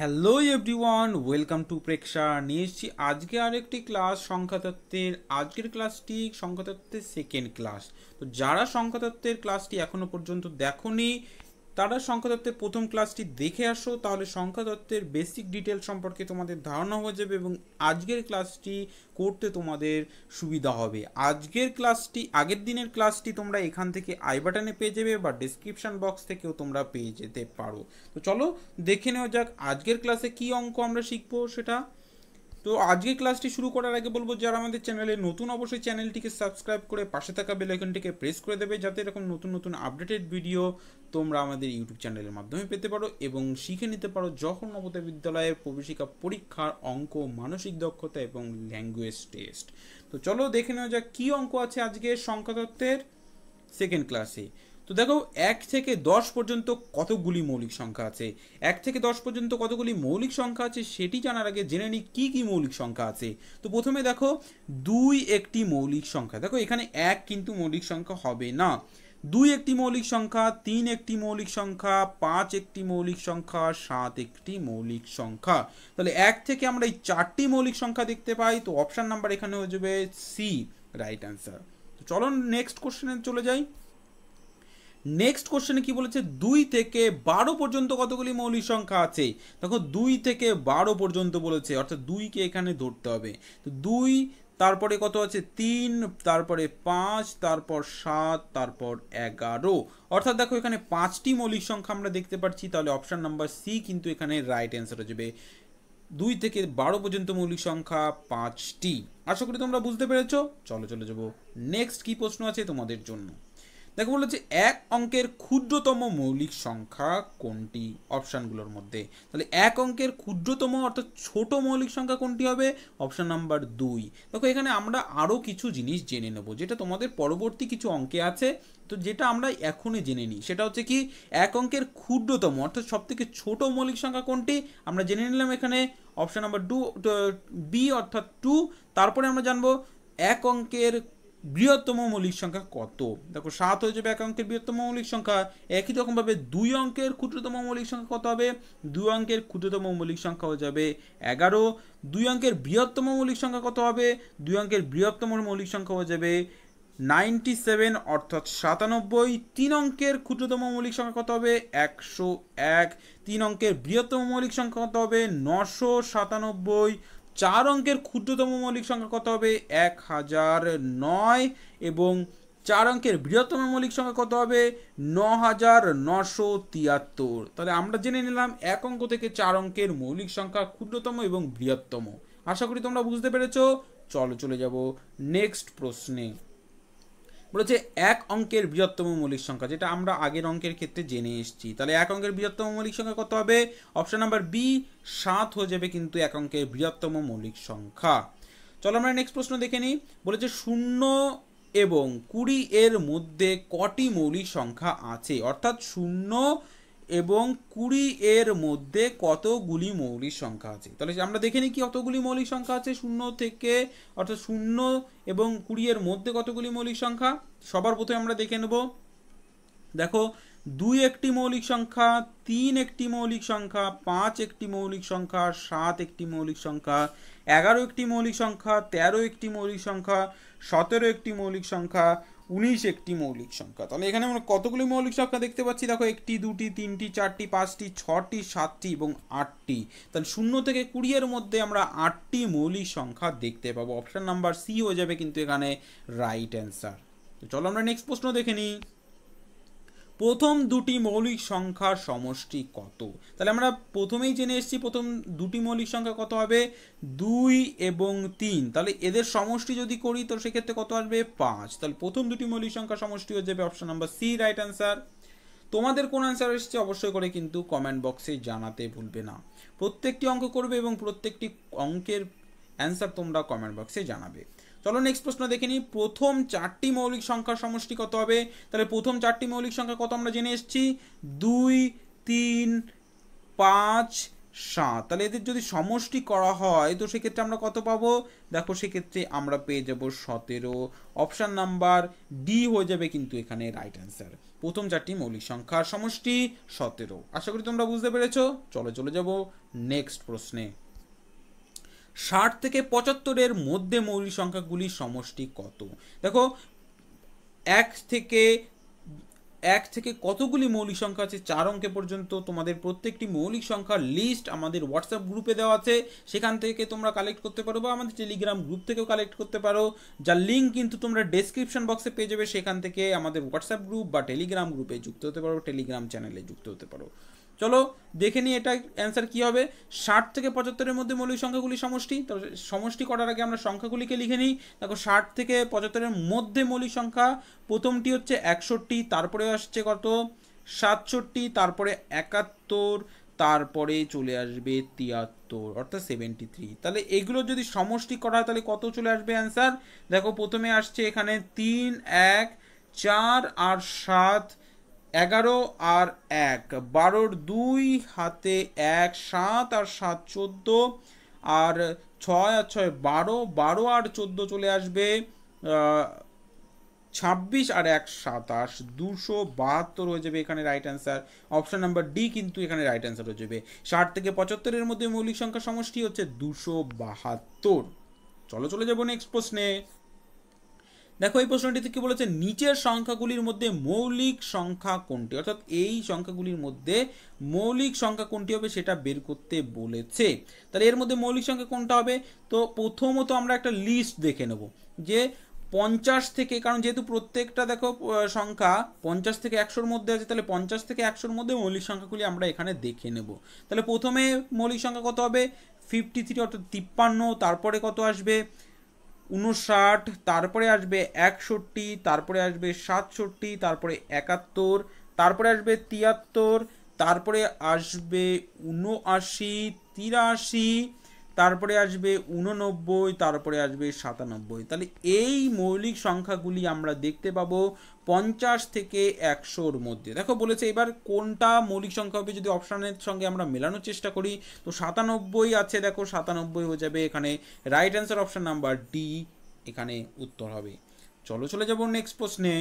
hello everyone welcome to Preksha নিয়ে এসেছি আজকে আরেকটি ক্লাস সংখ্যাতত্ত্বের আজকের ক্লাসটি সংখ্যাতত্ত্বের সেকেন্ড ক্লাস তো যারা সংখ্যাতত্ত্বের ক্লাসটি এখনও পর্যন্ত দেখনি তারা সংখ্যাতত্ত্বের প্রথম ক্লাসটি দেখে আসো তাহলে সংখ্যাতত্ত্বের বেসিক ডিটেল সম্পর্কে তোমাদের ধারণা হয়ে যাবে এবং আজকের ক্লাসটি করতে তোমাদের সুবিধা হবে আজকের ক্লাসটি আগের দিনের ক্লাসটি তোমরা এখান থেকে আই বাটনে পেয়ে যাবে বা ডিসক্রিপশান বক্স থেকেও তোমরা পেয়ে যেতে পারো তো চলো দেখে নেওয়া যাক আজকের ক্লাসে কি অঙ্ক আমরা শিখবো সেটা তো আজকে ক্লাসটি শুরু করার আগে বলবো যারা আমাদের চ্যানেলে নতুন অবশ্যই চ্যানেলটিকে সাবস্ক্রাইব করে পাশে থাকা বেলাইকনটিকে প্রেস করে দেবে যাতে এরকম নতুন নতুন আপডেটেড ভিডিও তোমরা আমাদের ইউটিউব চ্যানেলের মাধ্যমে পেতে পারো এবং শিখে নিতে পারো যখন নবোদয় বিদ্যালয়ের প্রবেশিকা পরীক্ষার অঙ্ক মানসিক দক্ষতা এবং ল্যাঙ্গুয়েজ টেস্ট তো চলো দেখে নেওয়া যাক কী অঙ্ক আছে আজকে সংখ্যাতত্ত্বের সেকেন্ড ক্লাসে তো দেখো এক থেকে দশ পর্যন্ত কতগুলি মৌলিক সংখ্যা আছে এক থেকে দশ পর্যন্ত কতগুলি মৌলিক সংখ্যা আছে সেটি জানার আগে জেনে নিই কী কী মৌলিক সংখ্যা আছে তো প্রথমে দেখো দুই একটি মৌলিক সংখ্যা দেখো এখানে এক কিন্তু মৌলিক সংখ্যা হবে না দুই একটি মৌলিক সংখ্যা তিন একটি মৌলিক সংখ্যা পাঁচ একটি মৌলিক সংখ্যা সাত একটি মৌলিক সংখ্যা তাহলে এক থেকে আমরা এই চারটি মৌলিক সংখ্যা দেখতে পাই তো অপশান নাম্বার এখানে হয়ে যাবে সি রাইট অ্যান্সার তো চলো নেক্সট কোশ্চেনে চলে যাই নেক্সট কোশ্চেনে কি বলেছে দুই থেকে বারো পর্যন্ত কতগুলি মৌলিক সংখ্যা আছে দেখো দুই থেকে বারো পর্যন্ত বলেছে অর্থাৎ দুইকে এখানে ধরতে হবে তো দুই তারপরে কত আছে তিন তারপরে পাঁচ তারপর সাত তারপর এগারো অর্থাৎ দেখো এখানে পাঁচটি মৌলিক সংখ্যা আমরা দেখতে পাচ্ছি তাহলে অপশান নাম্বার সি কিন্তু এখানে রাইট অ্যান্সার হয়ে যাবে দুই থেকে বারো পর্যন্ত মৌলিক সংখ্যা পাঁচটি আশা করি তোমরা বুঝতে পেরেছ চলো চলে যাবো নেক্সট কি প্রশ্ন আছে তোমাদের জন্য দেখো বললো যে এক অঙ্কের ক্ষুদ্রতম মৌলিক সংখ্যা কোনটি অপশানগুলোর মধ্যে তাহলে এক অঙ্কের ক্ষুদ্রতম অর্থাৎ ছোট মৌলিক সংখ্যা কোনটি হবে অপশান নাম্বার দুই দেখো এখানে আমরা আরও কিছু জিনিস জেনে নেব যেটা তোমাদের পরবর্তী কিছু অঙ্কে আছে তো যেটা আমরা এখনই জেনে নিই সেটা হচ্ছে কি এক অঙ্কের ক্ষুদ্রতম অর্থাৎ সবথেকে ছোট মৌলিক সংখ্যা কোনটি আমরা জেনে নিলাম এখানে অপশান নাম্বার টু বি অর্থাৎ টু তারপরে আমরা জানবো এক অঙ্কের বৃহত্তম মৌলিক সংখ্যা কত দেখো সাত হয়ে যাবে এক অঙ্কের বৃহত্তম মৌলিক সংখ্যা একই রকমভাবে দুই অঙ্কের ক্ষুদ্রতম মৌলিক সংখ্যা কত হবে দুই অঙ্কের ক্ষুদ্রতম মৌলিক সংখ্যা হয়ে যাবে এগারো দুই অঙ্কের বৃহত্তম মৌলিক সংখ্যা কত হবে দুই অঙ্কের বৃহত্তম মৌলিক সংখ্যা হয়ে যাবে নাইনটি সেভেন অর্থাৎ সাতানব্বই তিন অঙ্কের ক্ষুদ্রতম মৌলিক সংখ্যা কত হবে একশো এক তিন অঙ্কের বৃহত্তম মৌলিক সংখ্যা কত হবে নশো সাতানব্বই চার অঙ্কের ক্ষুদ্রতম মৌলিক সংখ্যা কত হবে এক হাজার নয় এবং চার অঙ্কের বৃহত্তম মৌলিক সংখ্যা কত হবে ন হাজার নশো তিয়াত্তর তাহলে আমরা জেনে নিলাম এক অঙ্ক থেকে চার অঙ্কের মৌলিক সংখ্যা ক্ষুদ্রতম এবং বৃহত্তম আশা করি তোমরা বুঝতে পেরেছ চলো চলে যাব নেক্সট প্রশ্নে বলেছে এক অঙ্কের বৃহত্তম মৌলিক সংখ্যা যেটা আমরা আগের অঙ্কের ক্ষেত্রে জেনে এসেছি তাহলে এক অঙ্কের বৃহত্তম মৌলিক সংখ্যা কত হবে অপশন নাম্বার বি সাত হয়ে যাবে কিন্তু এক অঙ্কের বৃহত্তম মৌলিক সংখ্যা চলো আমরা নেক্সট প্রশ্ন দেখে নিই বলেছে শূন্য এবং কুড়ি এর মধ্যে কটি মৌলিক সংখ্যা আছে অর্থাৎ শূন্য এবং কুড়ি এর মধ্যে কতগুলি মৌলিক সংখ্যা আছে তাহলে আমরা দেখে নিই কি কতগুলি মৌলিক সংখ্যা আছে শূন্য থেকে অর্থাৎ শূন্য এবং কুড়ি এর মধ্যে কতগুলি মৌলিক সংখ্যা সবার প্রথমে আমরা দেখে নেব দেখো দুই একটি মৌলিক সংখ্যা তিন একটি মৌলিক সংখ্যা পাঁচ একটি মৌলিক সংখ্যা সাত একটি মৌলিক সংখ্যা এগারো একটি মৌলিক সংখ্যা তেরো একটি মৌলিক সংখ্যা সতেরো একটি মৌলিক সংখ্যা উনিশ একটি মৌলিক সংখ্যা তাহলে এখানে আমরা কতগুলি মৌলিক সংখ্যা দেখতে পাচ্ছি দেখো একটি দুটি তিনটি চারটি পাঁচটি ছটি সাতটি এবং আটটি তাহলে শূন্য থেকে কুড়ি এর মধ্যে আমরা আটটি মৌলিক সংখ্যা দেখতে পাবো অপশান নাম্বার সি হয়ে যাবে কিন্তু এখানে রাইট অ্যান্সার তো চলো আমরা নেক্সট প্রশ্ন দেখে নিই প্রথম দুটি মৌলিক সংখ্যার সমষ্টি কত তাহলে আমরা প্রথমেই জেনে এসেছি প্রথম দুটি মৌলিক সংখ্যা কত হবে দুই এবং তিন তাহলে এদের সমষ্টি যদি করি তো সেক্ষেত্রে কত আসবে পাঁচ তাহলে প্রথম দুটি মৌলিক সংখ্যা সমষ্টি হয়ে যাবে option number C right answer তোমাদের কোন অ্যান্সার এসেছে অবশ্যই করে কিন্তু কমেন্ট বক্সে জানাতে ভুলবে না প্রত্যেকটি অঙ্ক করবে এবং প্রত্যেকটি অঙ্কের অ্যান্সার তোমরা কমেন্ট বক্সে জানাবে চলো নেক্সট প্রশ্ন দেখে নিই প্রথম চারটি মৌলিক সংখ্যার সমষ্টি কত হবে তাহলে প্রথম চারটি মৌলিক সংখ্যা কত আমরা জেনে এসেছি দুই তিন পাঁচ সাত তাহলে এদের যদি সমষ্টি করা হয় তো সেক্ষেত্রে আমরা কত পাবো দেখো সেক্ষেত্রে আমরা পেয়ে যাব সতেরো অপশান নাম্বার ডি হয়ে যাবে কিন্তু এখানে রাইট অ্যান্সার প্রথম চারটি মৌলিক সংখ্যার সমষ্টি সতেরো আশা করি তোমরা বুঝতে পেরেছ চলে চলে যাব নেক্সট প্রশ্নে ষাট থেকে পঁচাত্তরের মধ্যে মৌলিক সংখ্যাগুলির সমষ্টি কত দেখো এক থেকে এক থেকে কতগুলি মৌলিক সংখ্যা আছে চার অঙ্কে পর্যন্ত তোমাদের প্রত্যেকটি মৌলিক সংখ্যার লিস্ট আমাদের হোয়াটসঅ্যাপ গ্রুপে দেওয়া আছে সেখান থেকে তোমরা কালেক্ট করতে পারো বা আমাদের টেলিগ্রাম গ্রুপ থেকেও কালেক্ট করতে পারো যার লিঙ্ক কিন্তু তোমরা ডেসক্রিপশন বক্সে পেয়ে যাবে সেখান থেকে আমাদের হোয়াটসঅ্যাপ গ্রুপ বা টেলিগ্রাম গ্রুপে যুক্ত হতে পারো টেলিগ্রাম চ্যানেলে যুক্ত হতে পারো চলো দেখে নিই এটা অ্যান্সার কী হবে ষাট থেকে পঁচাত্তরের মধ্যে মৌলিক সংখ্যাগুলি সমষ্টি তো সমষ্টি করার আগে আমরা সংখ্যাগুলিকে লিখে নিই দেখো ষাট থেকে পঁচাত্তরের মধ্যে মৌলিক সংখ্যা প্রথমটি হচ্ছে একষট্টি তারপরে আসছে কত সাতষট্টি তারপরে একাত্তর তারপরে চলে আসবে তিয়াত্তর অর্থাৎ সেভেন্টি থ্রি তাহলে এগুলো যদি সমষ্টি করা হয় তাহলে কত চলে আসবে অ্যান্সার দেখো প্রথমে আসছে এখানে তিন এক চার আর সাত এগারো আর এক বারোর দুই হাতে এক সাত আর সাত চোদ্দ আর ছয় আর ছয় বারো বারো আর চোদ্দ চলে আসবে ছাব্বিশ আর এক সাতাশ দুশো বাহাত্তর হয়ে যাবে এখানে right answer option number D কিন্তু এখানে রাইট অ্যান্সার হয়ে যাবে ষাট থেকে পঁচাত্তরের মধ্যে মৌলিক সংখ্যা সমষ্টি হচ্ছে দুশো বাহাত্তর চলো চলে যাবো নেক্সট প্রশ্নে দেখো এই প্রশ্নটিতে কি বলেছে নিচের সংখ্যাগুলির মধ্যে মৌলিক সংখ্যা কোনটি অর্থাৎ এই সংখ্যাগুলির মধ্যে মৌলিক সংখ্যা কোনটি হবে সেটা বের করতে বলেছে তাহলে এর মধ্যে মৌলিক সংখ্যা কোনটা হবে তো প্রথমত আমরা একটা লিস্ট দেখে নেব যে পঞ্চাশ থেকে কারণ যেহেতু প্রত্যেকটা দেখো সংখ্যা পঞ্চাশ থেকে একশোর মধ্যে আছে তাহলে পঞ্চাশ থেকে একশোর মধ্যে মৌলিক সংখ্যাগুলি আমরা এখানে দেখে নেব তাহলে প্রথমে মৌলিক সংখ্যা কত হবে ফিফটি থ্রি অর্থাৎ তিপ্পান্ন তারপরে কত আসবে উনষাট তারপরে আসবে একষট্টি তারপরে আসবে সাতষট্টি তারপরে একাত্তর তারপরে আসবে তিয়াত্তর তারপরে আসবে উনআশি তিরাশি তারপরে আসবে উননব্বই তারপরে আসবে সাতানব্বই তাহলে এই মৌলিক সংখ্যাগুলি আমরা দেখতে পাবো পঞ্চাশ থেকে একশোর মধ্যে দেখো বলেছে এবার কোনটা মৌলিক সংখ্যা হবে যদি অপশানের সঙ্গে আমরা মেলানোর চেষ্টা করি তো সাতানব্বই আছে দেখো সাতানব্বই হয়ে যাবে এখানে right answer option number D এখানে উত্তর হবে চলো চলে যাবো নেক্সট প্রশ্নে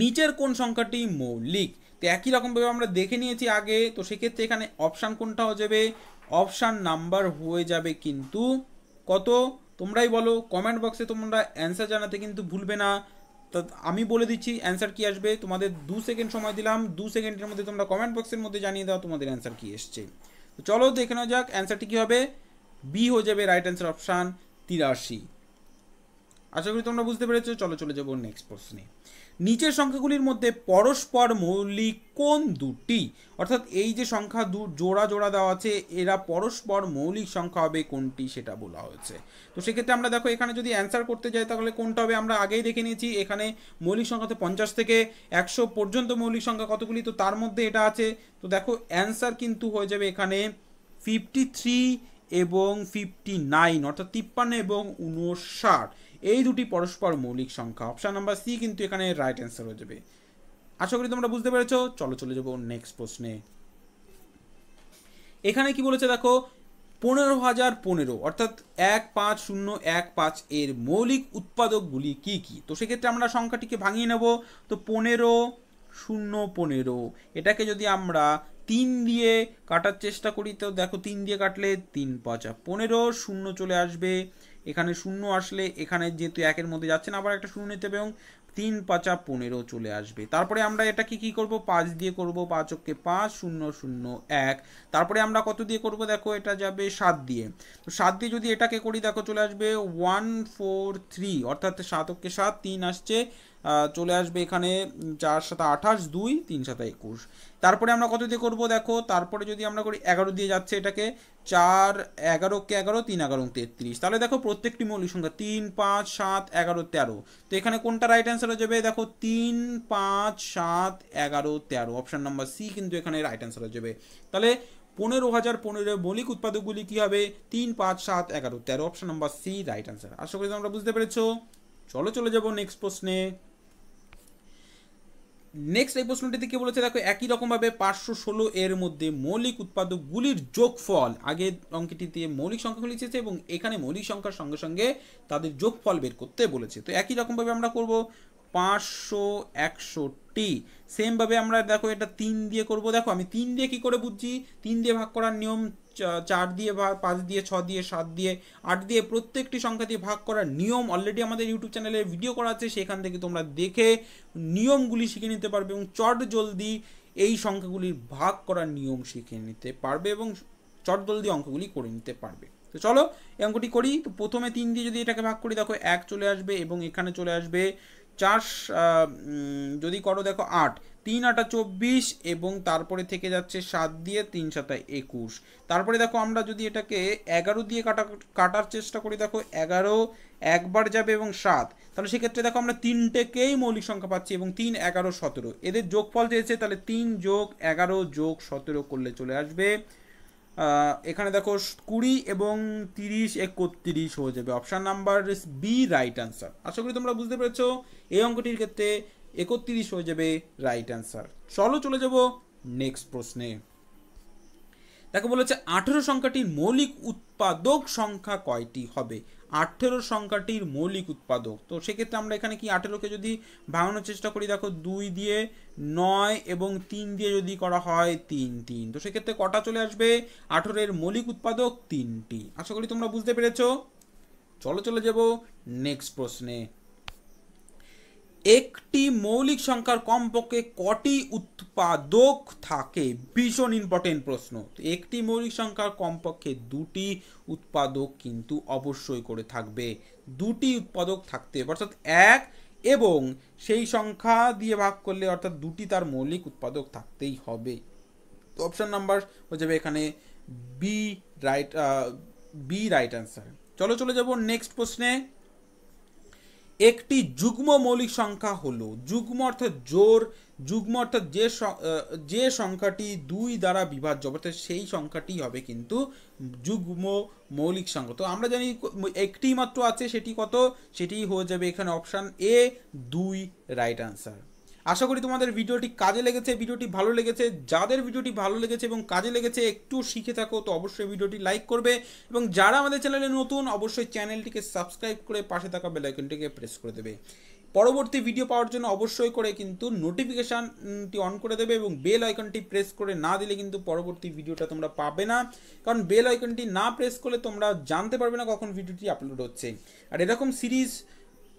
নিচের কোন সংখ্যাটি মৌলিক তো একই রকমভাবে আমরা দেখে নিয়েছি আগে তো সেক্ষেত্রে এখানে অপশান কোনটা হয়ে যাবে অপশান নাম্বার হয়ে যাবে কিন্তু কত তোমরাই বলো কমেন্ট বক্সে তোমরা অ্যান্সার জানাতে কিন্তু ভুলবে না তো আমি বলে দিচ্ছি অ্যান্সার কি আসবে তোমাদের দু সেকেন্ড সময় দিলাম দু সেকেন্ডের মধ্যে তোমরা কমেন্ট বক্সের মধ্যে জানিয়ে দাও তোমাদের অ্যান্সার কি এসছে চলো দেখে নেওয়া যাক অ্যান্সারটি কী হবে বি হয়ে যাবে রাইট অ্যান্সার অপশান তিরাশি আশা করি তোমরা বুঝতে পেরেছো চলো চলে যাবো নেক্সট প্রশ্নে নিচের সংখ্যাগুলির মধ্যে পরস্পর মৌলিক কোন দুটি অর্থাৎ এই যে সংখ্যা দু জোড়া জোড়া দেওয়া আছে এরা পরস্পর মৌলিক সংখ্যা হবে কোনটি সেটা বলা হয়েছে তো সেক্ষেত্রে আমরা দেখো এখানে যদি অ্যান্সার করতে যাই তাহলে কোনটা হবে আমরা আগেই দেখে নিয়েছি এখানে মৌলিক সংখ্যা তো পঞ্চাশ থেকে একশো পর্যন্ত মৌলিক সংখ্যা কতগুলি তো তার মধ্যে এটা আছে তো দেখো অ্যান্সার কিন্তু হয়ে যাবে এখানে ফিফটি থ্রি এবং ফিফটি নাইন অর্থাৎ তিপ্পান্ন এবং উনষাট এই দুটি পরস্পর মৌলিক সংখ্যা অপশান নাম্বার সি কিন্তু এখানে রাইট অ্যান্সার হয়ে যাবে আশা করি তোমরা বুঝতে পেরেছো চলো চলে যাবো নেক্সট প্রশ্নে এখানে কি বলেছে দেখো পনেরো হাজার পনেরো অর্থাৎ এক পাঁচ শূন্য এক পাঁচ এর মৌলিক উৎপাদকগুলি কি কি তো সেক্ষেত্রে আমরা সংখ্যাটিকে ভাঙিয়ে নেব তো পনেরো শূন্য পনেরো এটাকে যদি আমরা তিন দিয়ে কাটার চেষ্টা করি তো দেখো তিন দিয়ে কাটলে তিন পাঁচা পনেরো শূন্য চলে আসবে এখানে শূন্য আসলে এখানে যেহেতু একের মধ্যে যাচ্ছে না আবার একটা শূন্য নিতে হবে এবং তিন পাঁচা পনেরো চলে আসবে তারপরে আমরা এটা কি কি করব পাঁচ দিয়ে করব পাঁচ অক্ষে পাঁচ শূন্য শূন্য এক তারপরে আমরা কত দিয়ে করব দেখো এটা যাবে সাত দিয়ে তো সাত দিয়ে যদি এটাকে করি দেখো চলে আসবে ওয়ান ফোর থ্রি অর্থাৎ সাত অক্ষে সাত তিন আসছে চলে আসবে এখানে চার সাথে আঠাশ দুই তিন সাথে একুশ তারপরে আমরা কত দিয়ে করবো দেখো তারপরে যদি আমরা করি এগারো দিয়ে যাচ্ছে এটাকে চার এগারোকে এগারো তিন এগারো তেত্রিশ তাহলে দেখো প্রত্যেকটি মৌলিক সংখ্যা তিন পাঁচ সাত এগারো তেরো তো এখানে কোনটা রাইট অ্যান্সার হয়ে যাবে দেখো তিন পাঁচ সাত এগারো তেরো অপশান নাম্বার সি কিন্তু এখানে রাইট অ্যান্সার হয়ে যাবে তাহলে পনেরো হাজার পনেরো মৌলিক উৎপাদকগুলি কী হবে তিন পাঁচ সাত এগারো তেরো option number C right answer আশা করি তোমরা বুঝতে পেরেছো চলো চলে যাবো নেক্সট প্রশ্নে নেক্সট এই প্রশ্নটিতে কি বলেছে দেখো একই রকমভাবে পাঁচশো ষোলো এর মধ্যে মৌলিক উৎপাদকগুলির যোগফল আগে অঙ্কটিতে মৌলিক সংখ্যাগুলি লিখেছে এবং এখানে মৌলিক সংখ্যার সঙ্গে সঙ্গে তাদের যোগফল বের করতে বলেছে তো একই রকমভাবে আমরা করব পাঁচশো একশোটি সেমভাবে আমরা দেখো এটা তিন দিয়ে করব দেখো আমি তিন দিয়ে কি করে বুঝছি তিন দিয়ে ভাগ করার নিয়ম চার দিয়ে বা পাঁচ দিয়ে ছ দিয়ে সাত দিয়ে আট দিয়ে প্রত্যেকটি সংখ্যা দিয়ে ভাগ করার নিয়ম অলরেডি আমাদের ইউটিউব চ্যানেলে ভিডিও করা আছে সেখান থেকে তোমরা দেখে নিয়মগুলি শিখে নিতে পারবে এবং চট জলদি এই সংখ্যাগুলির ভাগ করার নিয়ম শিখে নিতে পারবে এবং চট জলদি অঙ্কগুলি করে নিতে পারবে তো চলো এই অঙ্কটি করি তো প্রথমে তিন দিয়ে যদি এটাকে ভাগ করি দেখো এক চলে আসবে এবং এখানে চলে আসবে চার যদি করো দেখো আট তিন আটা চব্বিশ এবং তারপরে থেকে যাচ্ছে সাত দিয়ে তিন সাতা একুশ তারপরে দেখো আমরা যদি এটাকে এগারো দিয়ে কাটা কাটার চেষ্টা করি দেখো এগারো একবার যাবে এবং সাত তাহলে সেক্ষেত্রে দেখো আমরা তিনটেকেই মৌলিক সংখ্যা পাচ্ছি এবং তিন এগারো সতেরো এদের যোগফল চেয়েছে তাহলে তিন যোগ এগারো যোগ সতেরো করলে চলে আসবে এখানে দেখো কুড়ি এবং তিরিশ একত্রিশ হয়ে যাবে option number B right answer আশা করি তোমরা বুঝতে পেরেছো এই অঙ্কটির ক্ষেত্রে একত্রিশ হয়ে যাবে রাইট অ্যান্সার চলো চলে যাব নেক্সট প্রশ্নে দেখো বলেছে আঠেরো সংখ্যাটির মৌলিক উৎপাদক সংখ্যা কয়টি হবে আঠেরো সংখ্যাটির মৌলিক উৎপাদক তো সেক্ষেত্রে আমরা এখানে কি আঠেরোকে যদি ভাঙানোর চেষ্টা করি দেখো দুই দিয়ে নয় এবং তিন দিয়ে যদি করা হয় তিন তিন তো সেক্ষেত্রে কটা চলে আসবে আঠেরোর মৌলিক উৎপাদক তিনটি আশা করি তোমরা বুঝতে পেরেছ চলো চলে যাব নেক্সট প্রশ্নে একটি মৌলিক সংখ্যার কমপক্ষে কটি উৎপাদক থাকে ভীষণ ইম্পর্টেন্ট প্রশ্ন একটি মৌলিক সংখ্যার কমপক্ষে দুটি উৎপাদক কিন্তু অবশ্যই করে থাকবে দুটি উৎপাদক থাকতে অর্থাৎ এক এবং সেই সংখ্যা দিয়ে ভাগ করলে অর্থাৎ দুটি তার মৌলিক উৎপাদক থাকতেই হবে তো অপশান নাম্বার হয়ে যাবে এখানে B right B right answer চলো চলে যাব নেক্সট প্রশ্নে একটি যুগ্ম মৌলিক সংখ্যা হলো যুগ্ম অর্থাৎ জোর যুগ্ম অর্থাৎ যে যে সংখ্যাটি দুই দ্বারা বিভাজ্য অর্থাৎ সেই সংখ্যাটি হবে কিন্তু যুগ্ম মৌলিক সংখ্যা তো আমরা জানি একটি মাত্র আছে সেটি কত সেটি হয়ে যাবে এখানে অপশান এ দুই রাইট আনসার আশা করি তোমাদের ভিডিওটি কাজে লেগেছে ভিডিওটি ভালো লেগেছে যাদের ভিডিওটি ভালো লেগেছে এবং কাজে লেগেছে একটু শিখে থাকো তো অবশ্যই ভিডিওটি লাইক করবে এবং যারা আমাদের চ্যানেলে নতুন অবশ্যই চ্যানেলটিকে সাবস্ক্রাইব করে পাশে থাকা বেলাইকনটিকে প্রেস করে দেবে পরবর্তী ভিডিও পাওয়ার জন্য অবশ্যই করে কিন্তু নোটিফিকেশানটি অন করে দেবে এবং বেল আইকনটি প্রেস করে না দিলে কিন্তু পরবর্তী ভিডিওটা তোমরা পাবে না কারণ বেল আইকনটি না প্রেস করলে তোমরা জানতে পারবে না কখন ভিডিওটি আপলোড হচ্ছে আর এরকম সিরিজ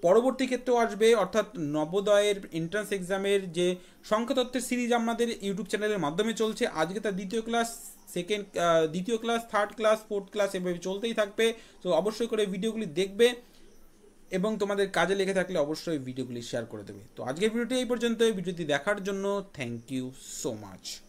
পরবর্তী ক্ষেত্রেও আসবে অর্থাৎ নবোদয়ের এন্ট্রান্স এক্সামের যে সংখ্যাতত্ত্বের সিরিজ আমাদের ইউটিউব চ্যানেলের মাধ্যমে চলছে আজকে তার দ্বিতীয় ক্লাস সেকেন্ড দ্বিতীয় class third class fourth class এভাবে চলতেই থাকবে তো অবশ্যই করে ভিডিওগুলি দেখবে এবং তোমাদের কাজে লেগে থাকলে অবশ্যই ভিডিওগুলি শেয়ার করে দেবে তো আজকের ভিডিওটি এই পর্যন্ত ভিডিওটি দেখার জন্য থ্যাংক ইউ সো মাচ